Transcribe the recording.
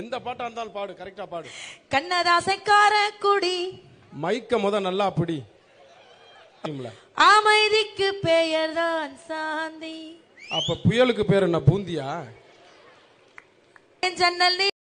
எந்த பாட்டா இருந்தாலும் பாடு கரெக்டா பாடு கண்ணதாசைக்கார குடி மைக்க முத நல்லா பிடி அமைதிக்கு பெயர் தான் சாந்தி அப்ப புயலுக்கு பேர் என்ன பூந்தியா ஜன்னல்